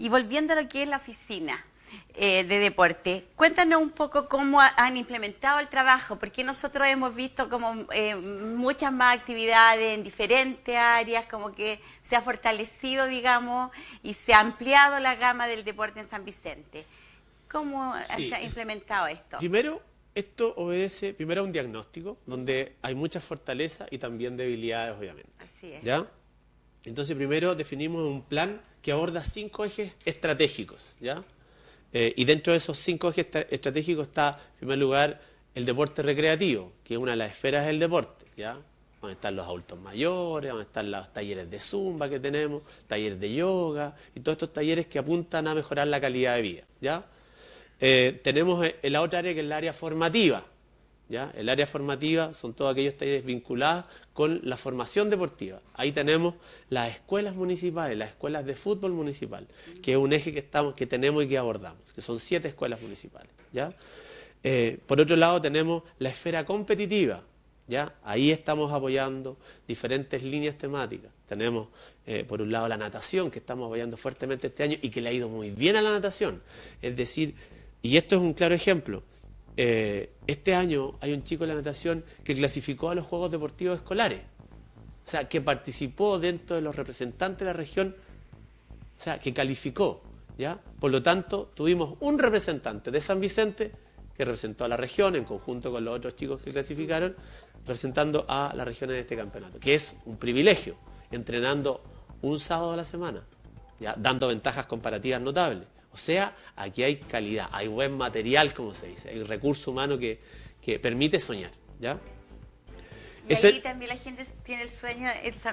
Y volviendo a lo que es la oficina eh, de deporte, cuéntanos un poco cómo han implementado el trabajo, porque nosotros hemos visto como eh, muchas más actividades en diferentes áreas, como que se ha fortalecido, digamos, y se ha ampliado la gama del deporte en San Vicente. ¿Cómo se ha implementado esto? Primero, esto obedece primero a un diagnóstico donde hay muchas fortalezas y también debilidades, obviamente. Así es. ¿Ya? Entonces primero definimos un plan que aborda cinco ejes estratégicos, ¿ya? Eh, y dentro de esos cinco ejes estratégicos está, en primer lugar, el deporte recreativo, que es una de las esferas del deporte, ¿ya? Van a estar los adultos mayores, van a estar los talleres de zumba que tenemos, talleres de yoga, y todos estos talleres que apuntan a mejorar la calidad de vida, ¿ya? Eh, tenemos eh, la otra área que es la área formativa, el área formativa son todos aquellos talleres vinculados con la formación deportiva. Ahí tenemos las escuelas municipales, las escuelas de fútbol municipal, que es un eje que, tenemos y que abordamos, que son siete escuelas municipales, eh, por otro lado tenemos la esfera competitiva, Ahí estamos apoyando diferentes líneas temáticas. Tenemos, eh, por un lado, la natación, que estamos apoyando fuertemente este año y que le ha ido muy bien a la natación. Es decir, y esto es un claro ejemplo, eh, este año hay un chico de la natación que clasificó a los Juegos Deportivos Escolares. O sea, que participó dentro de los representantes de la región, o sea, que calificó. ¿ya? Por lo tanto, tuvimos un representante de San Vicente que representó a la región en conjunto con los otros chicos que clasificaron, representando a la región en este campeonato, que es un privilegio, entrenando un sábado a la semana, ¿ya? dando ventajas comparativas notables. O sea, aquí hay calidad, hay buen material, como se dice, hay recurso humano que, permite soñar, ¿ya? Y ahí también la gente tiene el sueño,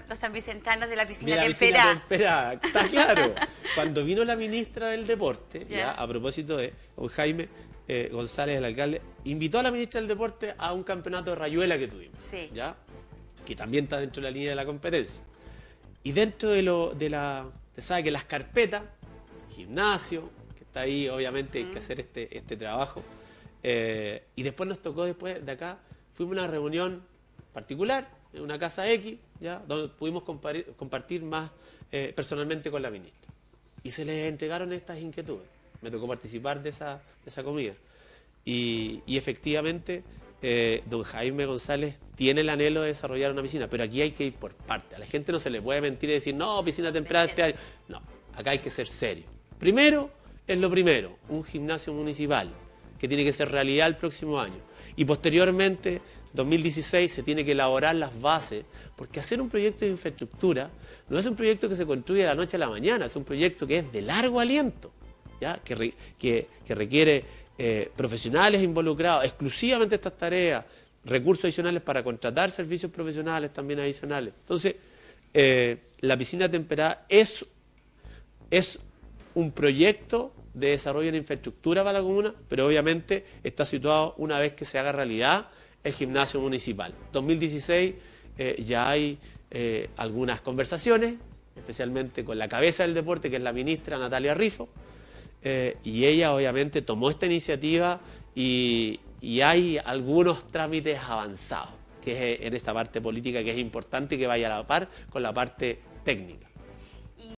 los sanvicentanos de la piscina de la piscina temperada. Está claro. Cuando vino la ministra del Deporte, a propósito de don Jaime eh, González, el alcalde, invitó a la ministra del Deporte a un campeonato de rayuela que tuvimos. Sí. ¿ya? Que también está dentro de la línea de la competencia. Y dentro de, lo, de la. Te sabe que las carpetas gimnasio, que está ahí, obviamente hay que hacer este, este trabajo. Eh, y después nos tocó, después de acá, fuimos a una reunión particular, en una casa X, ¿ya? donde pudimos compartir, más eh, personalmente con la ministra. Y se les entregaron estas inquietudes. Me tocó participar de esa, esa comida. Y, efectivamente, eh, don Jaime González tiene el anhelo de desarrollar una piscina, pero aquí hay que ir por parte. A la gente no se le puede mentir y decir, no, piscina temprana este año. No, acá hay que ser serio. Primero es lo primero, un gimnasio municipal que tiene que ser realidad el próximo año. Y posteriormente, 2016, se tiene que elaborar las bases, porque hacer un proyecto de infraestructura no es un proyecto que se construye de la noche a la mañana, es un proyecto que es de largo aliento, ¿ya? Que, que, requiere eh, profesionales involucrados exclusivamente estas tareas, recursos adicionales para contratar servicios profesionales también adicionales. Entonces, eh, la piscina temperada es, es un proyecto de desarrollo de infraestructura para la comuna, pero obviamente está situado una vez que se haga realidad el gimnasio municipal. 2016 eh, ya hay eh, algunas conversaciones, especialmente con la cabeza del deporte, que es la ministra Natalia Rifo, eh, y ella obviamente tomó esta iniciativa y, hay algunos trámites avanzados, que es en esta parte política que es importante y que vaya a la par con la parte técnica.